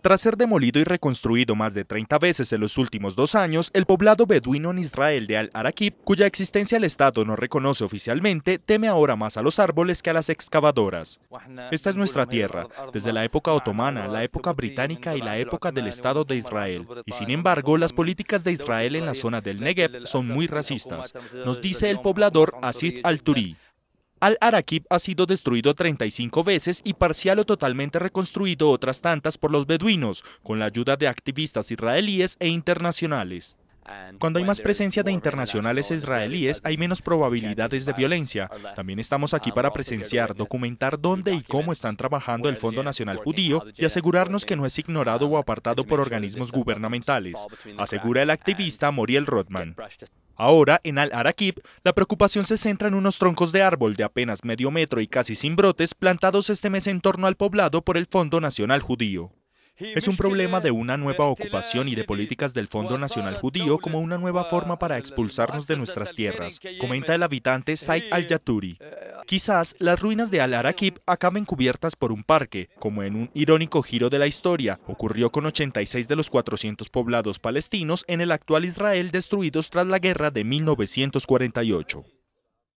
Tras ser demolido y reconstruido más de 30 veces en los últimos dos años, el poblado beduino en Israel de al araqib cuya existencia el Estado no reconoce oficialmente, teme ahora más a los árboles que a las excavadoras. Esta es nuestra tierra, desde la época otomana, la época británica y la época del Estado de Israel. Y sin embargo, las políticas de Israel en la zona del Negev son muy racistas, nos dice el poblador Asit Al-Turi al araqib ha sido destruido 35 veces y parcial o totalmente reconstruido otras tantas por los beduinos, con la ayuda de activistas israelíes e internacionales. Cuando hay más presencia de internacionales e israelíes, hay menos probabilidades de violencia. También estamos aquí para presenciar, documentar dónde y cómo están trabajando el Fondo Nacional Judío y asegurarnos que no es ignorado o apartado por organismos gubernamentales, asegura el activista Moriel Rothman. Ahora, en al araqib la preocupación se centra en unos troncos de árbol de apenas medio metro y casi sin brotes plantados este mes en torno al poblado por el Fondo Nacional Judío. Es un problema de una nueva ocupación y de políticas del Fondo Nacional Judío como una nueva forma para expulsarnos de nuestras tierras, comenta el habitante Said al-Yaturi. Quizás las ruinas de al araqib acaben cubiertas por un parque, como en un irónico giro de la historia ocurrió con 86 de los 400 poblados palestinos en el actual Israel destruidos tras la guerra de 1948.